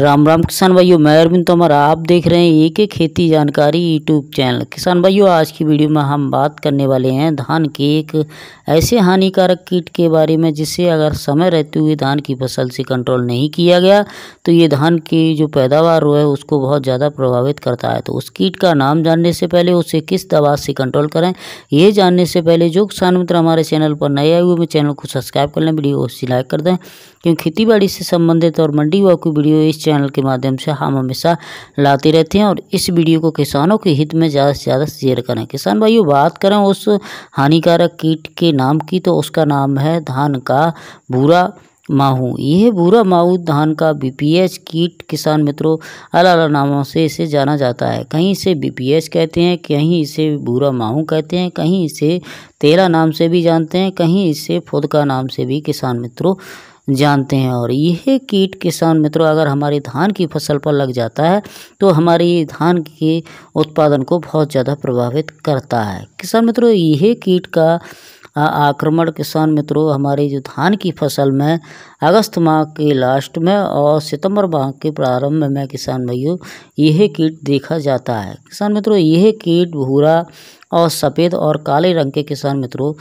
राम राम किसान भाइयों मैं अरविंद तोमर आप देख रहे हैं एक खेती जानकारी यूट्यूब चैनल किसान भाइयों आज की वीडियो में हम बात करने वाले हैं धान के एक ऐसे हानिकारक कीट के बारे में जिससे अगर समय रहते हुए धान की फसल से कंट्रोल नहीं किया गया तो ये धान की जो पैदावार हुआ है उसको बहुत ज़्यादा प्रभावित करता है तो उस कीट का नाम जानने से पहले उसे किस दवा से कंट्रोल करें ये जानने से पहले जो किसान मित्र हमारे चैनल पर नए आए हुए मैं चैनल को सब्सक्राइब कर लें वीडियो को लाइक कर दें क्योंकि खेती बाड़ी से संबंधित और मंडी वाकू की वीडियो इस चैनल के माध्यम से हम हमेशा लाते रहते हैं और इस वीडियो को किसानों के हित में ज़्यादा से ज़्यादा शेयर करें किसान भाइयों बात करें उस हानिकारक कीट के नाम की तो उसका नाम है धान का भूरा माहू यह भूरा माहू धान का बीपीएच कीट किसान मित्रों अलग अलग नामों से इसे जाना जाता है कहीं इसे बीपीएच कहते हैं कहीं इसे भूरा माहू कहते हैं कहीं इसे तेरा नाम से भी जानते हैं कहीं इसे फुद का नाम से भी किसान मित्रों जानते हैं और यह कीट किसान मित्रों अगर हमारी धान की फसल पर लग जाता है तो हमारी धान के उत्पादन को बहुत ज़्यादा प्रभावित करता है किसान मित्रों यह कीट का आक्रमण किसान मित्रों हमारी जो धान की फसल में अगस्त माह के लास्ट में और सितंबर माह के प्रारंभ में किसान भाइयों यह कीट देखा जाता है किसान मित्रों यह कीट भूरा और सफ़ेद और काले रंग के किसान मित्रों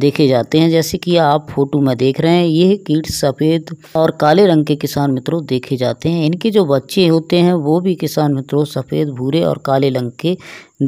देखे जाते हैं जैसे कि आप फोटो में देख रहे हैं ये कीट सफ़ेद और काले रंग के किसान मित्रों देखे जाते हैं इनके जो बच्चे होते हैं वो भी किसान मित्रों सफ़ेद भूरे और काले रंग के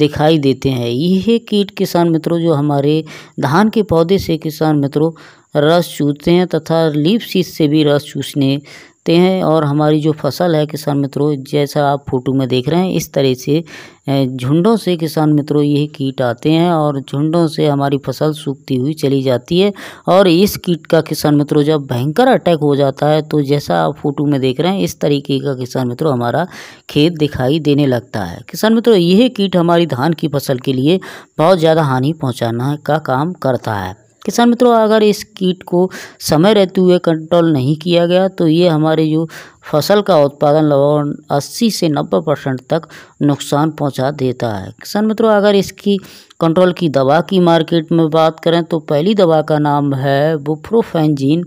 दिखाई देते हैं यह कीट किसान मित्रों जो हमारे धान के पौधे से किसान मित्रों रस चूसते हैं तथा लीप सीस से भी रस चूसने ते हैं और हमारी जो फसल है किसान मित्रों जैसा आप फोटो में देख रहे हैं इस तरह से झुंडों से किसान मित्रों ये कीट आते हैं और झुंडों से हमारी फसल सूखती हुई चली जाती है और इस कीट का किसान मित्रों जब भयंकर अटैक हो जाता है तो जैसा आप फोटो में देख रहे हैं इस तरीके का किसान मित्रों हमारा खेत दिखाई देने लगता है किसान मित्रों यह कीट हमारी धान की फसल के लिए बहुत ज़्यादा हानि पहुँचाना का काम करता है किसान मित्रों अगर इस कीट को समय रहते हुए कंट्रोल नहीं किया गया तो ये हमारे जो फसल का उत्पादन लगभग 80 से 90 परसेंट तक नुकसान पहुंचा देता है किसान मित्रों अगर इसकी कंट्रोल की दवा की मार्केट में बात करें तो पहली दवा का नाम है बुफ्रोफेंजीन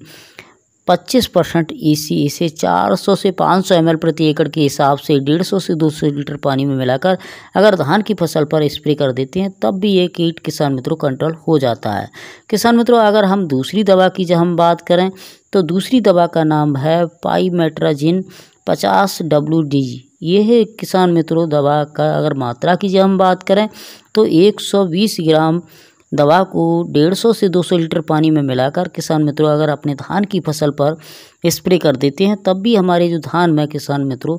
25 परसेंट ई सी इसे 400 से 500 एम प्रति एकड़ के हिसाब से 150 से 200 लीटर पानी में मिलाकर अगर धान की फसल पर स्प्रे कर देते हैं तब भी ये कीट किसान मित्रों कंट्रोल हो जाता है किसान मित्रों अगर हम दूसरी दवा की जब हम बात करें तो दूसरी दवा का नाम है पाईमेट्राजिन पचास डब्ल्यू डी यह किसान मित्रों दवा का अगर मात्रा की जब हम बात करें तो एक ग्राम दवा को 150 से 200 लीटर पानी में मिलाकर किसान मित्रों अगर अपने धान की फसल पर स्प्रे कर देते हैं तब भी हमारे जो धान में किसान मित्रों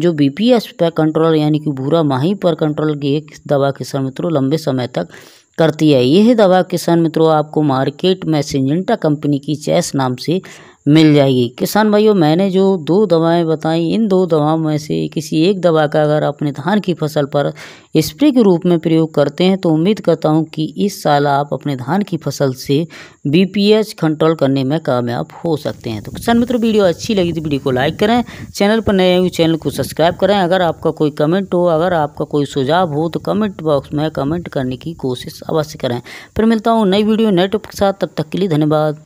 जो बी पी एस पर कंट्रोल यानी कि भूरा माही पर कंट्रोल ये दवा किसान मित्रों लंबे समय तक करती है यह दवा किसान मित्रों आपको मार्केट में सिंजेंटा कंपनी की चैस नाम से मिल जाएगी किसान भाइयों मैंने जो दो दवाएं बताई इन दो दवाओं में से किसी एक दवा का अगर अपने धान की फसल पर स्प्रे के रूप में प्रयोग करते हैं तो उम्मीद करता हूं कि इस साल आप अपने धान की फसल से बीपीएच कंट्रोल करने में कामयाब हो सकते हैं तो किसान मित्र वीडियो अच्छी लगी तो वीडियो को लाइक करें चैनल पर नए हुए तो चैनल को सब्सक्राइब करें अगर आपका कोई कमेंट हो अगर आपका कोई सुझाव हो तो कमेंट बॉक्स में कमेंट करने की कोशिश अवश्य करें फिर मिलता हूँ नई वीडियो नेटवर्क के साथ तब तक के लिए धन्यवाद